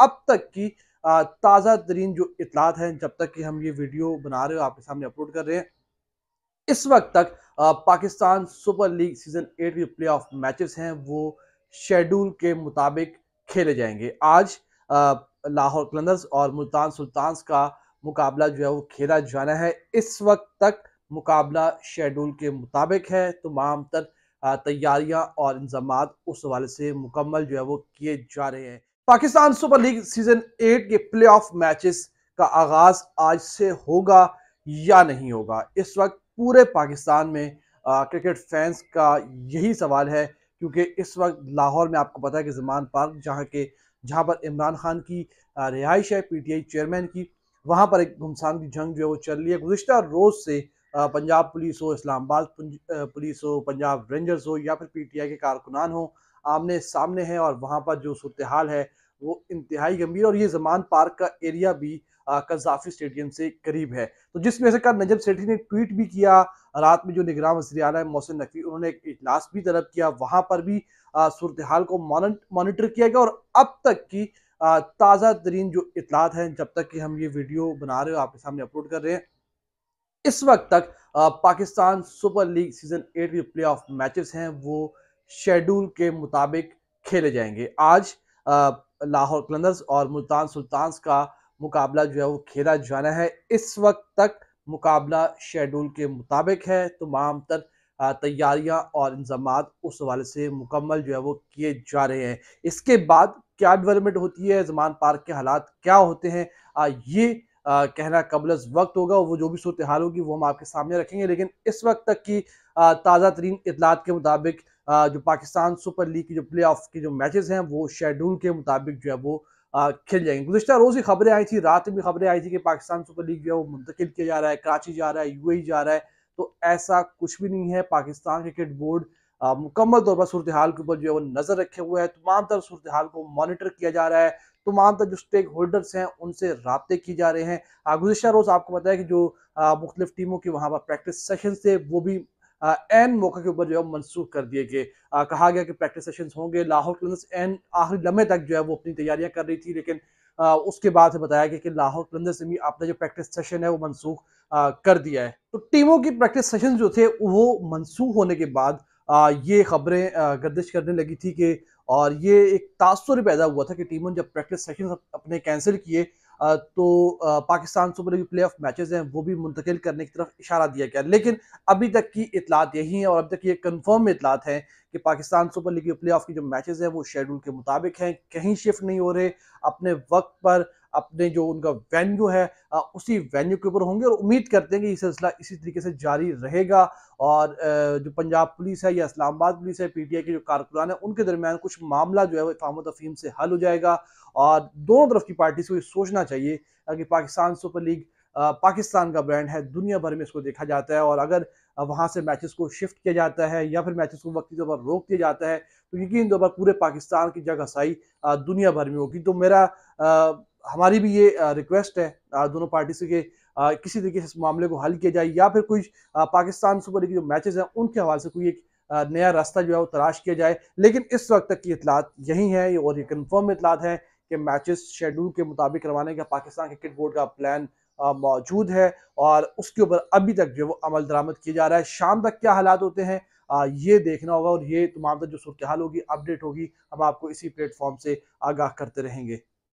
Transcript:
अब तक की ताज़ा तरीन जो इतलात हैं जब तक कि हम ये वीडियो बना रहे हो आपके सामने अपलोड कर रहे हैं इस वक्त तक Pakistan super league season eight के प्ले ऑफ मैच हैं वो शेड्यूल के मुताबिक खेले जाएंगे आज लाहौर कलंदर्स और मुल्तान सुल्तान्स का मुकाबला जो है वो खेला जाना है इस वक्त तक मुकाबला शेड्यूल के मुताबिक है तमाम तर तैयारियां और इंजाम उस हवाले से मुकम्मल जो है वो किए जा रहे हैं Pakistan super league season eight के प्ले ऑफ मैच का आगाज आज से होगा या नहीं होगा इस वक्त पूरे पाकिस्तान में आ, क्रिकेट फैंस का यही सवाल है क्योंकि इस वक्त लाहौर में आपको पता है कि जमान पार्क जहाँ के जहाँ पर इमरान खान की रिहाइश है पीटीआई चेयरमैन की वहाँ पर एक घुमसान की जंग जो है वो चल रही है गुजशत रोज़ से पंजाब पुलिस हो इस्लामाबाद पुलिस हो पंजाब रेंजर्स हो या फिर पीटीआई के कारकुनान हो आमने सामने हैं और वहाँ पर जो सूरत हाल है वो इंतहाई गंभीर और ये जमान पार्क का एरिया भी कजाफी स्टेडियम से करीब है तो जिस वजह कहा नजब सेठी ने ट्वीट भी किया रात में जो निगरान वजी अला है मोहसिन नकवी उन्होंने एक इजलास भी तलब किया वहाँ पर भी सूरत हाल को मॉनिटर किया गया और अब तक की ताज़ा तरीन जो इतलात हैं जब तक कि हम ये वीडियो बना रहे हो आपके सामने अपलोड कर रहे हैं इस वक्त तक Pakistan super league season eight के प्ले ऑफ मैचेस हैं वो शेड्यूल के मुताबिक खेले जाएंगे आज लाहौर कलंदर्स और मुल्तान सुल्तान का मुकाबला जो है वो खेला जाना है इस वक्त तक मुकाबला शेड्यूल के मुताबिक है तमाम तर तैयारियां और इंजाम उस हवाले से मुकम्मल जो है वो किए जा रहे हैं इसके बाद क्या डेवलपमेंट होती है जमान पार्क के हालात क्या होते हैं आ, ये आ, कहना कबल वक्त होगा वो जो भी सूरत हाल होगी वो हम आपके सामने रखेंगे लेकिन इस वक्त तक की ताज़ा तरीन इतलात के मुताबिक जो पाकिस्तान सुपर लीग की जो प्ले ऑफ के जो मैचेस हैं वो शेड्यूल के मुताबिक जो है वो खेल जाएंगे गुजशत रोज़ ही खबरें आई थी रात में खबरें आई थी कि पाकिस्तान सुपर लीग जो है वो मुंतकिल किया जा रहा है कराची जा रहा है ए जा रहा है तो ऐसा कुछ भी नहीं है पाकिस्तान क्रिकेट बोर्ड मुकम्मल तौर पर सूरत हाल के ऊपर जो है वो नज़र रखे हुए हैं तमाम तरह सूरत हाल को मॉनिटर किया जा रहा है तमाम तरह जो स्टेक होल्डर्स हैं उनसे रबते किए जा रहे हैं गुजशत रोज़ आपको बताया कि जो मुख्तलिफ टीमों के वहाँ पर प्रैक्टिस सेशन थे वो भी एन मौके के ऊपर जो है मनसूख कर दिए गए कहा गया कि प्रैक्टिस सेशन होंगे लाहौर क्लंस एन आखिरी लम्हे तक जो है वो अपनी तैयारियां कर रही थी लेकिन आ, उसके बाद बताया गया कि लाहौर कलंदर ने भी अपना जो प्रैक्टिस सेशन है वो मनसूख कर दिया है तो टीमों की प्रैक्टिस सेशन जो थे वो मनसूख होने के बाद ये खबरें गर्दिश करने लगी थी कि और ये एक तासर पैदा हुआ था कि टीमों ने जब प्रैक्टिस सेशन अपने कैंसिल किए तो Pakistan super league playoff matches हैं वो भी मुंतकिल करने की तरफ इशारा दिया गया लेकिन अभी तक की इतलात यही है और अब तक ये कन्फर्म इतलात हैं कि Pakistan super league playoff की जो मैचेज हैं वो शेड्यूल के मुताबिक हैं कहीं शिफ्ट नहीं हो रहे अपने वक्त पर अपने जो उनका वेन्यू है उसी वेन्यू के ऊपर होंगे और उम्मीद करते हैं कि ये सिलसिला इसी तरीके से जारी रहेगा और जो पंजाब पुलिस है या इस्लामाबाद पुलिस है पीटीआई के जो कारकुनान है उनके दरमियान कुछ मामला जो है वो इफाम तफीम से हल हो जाएगा और दोनों तरफ की पार्टी को ये सोचना चाहिए कि पाकिस्तान सुपर लीग पाकिस्तान का ब्रांड है दुनिया भर में इसको देखा जाता है और अगर वहाँ से मैचेस को शिफ्ट किया जाता है या फिर मैचेस को वक्ती तौर पर रोक दिया जाता है तो यकीन तौर पर पूरे पाकिस्तान की जगह सही दुनिया भर में होगी तो मेरा हमारी भी ये रिक्वेस्ट है दोनों पार्टी से कि किसी तरीके से इस मामले को हल किया जाए या फिर कोई पाकिस्तान सुपर लीग जो मैचेस हैं उनके हवाले से कोई एक नया रास्ता जो है वो तलाश किया जाए लेकिन इस वक्त तक की इतलात यही है और ये कन्फर्म इतलात है कि मैचेस शेड्यूल के मुताबिक करवाने का पाकिस्तान क्रिकेट बोर्ड का प्लान मौजूद है और उसके ऊपर अभी तक जो वो अमल दरामद किया जा रहा है शाम तक क्या हालात होते हैं ये देखना होगा और ये तमाम जो सूरत हाल होगी अपडेट होगी हम आपको इसी प्लेटफॉर्म से आगाह करते रहेंगे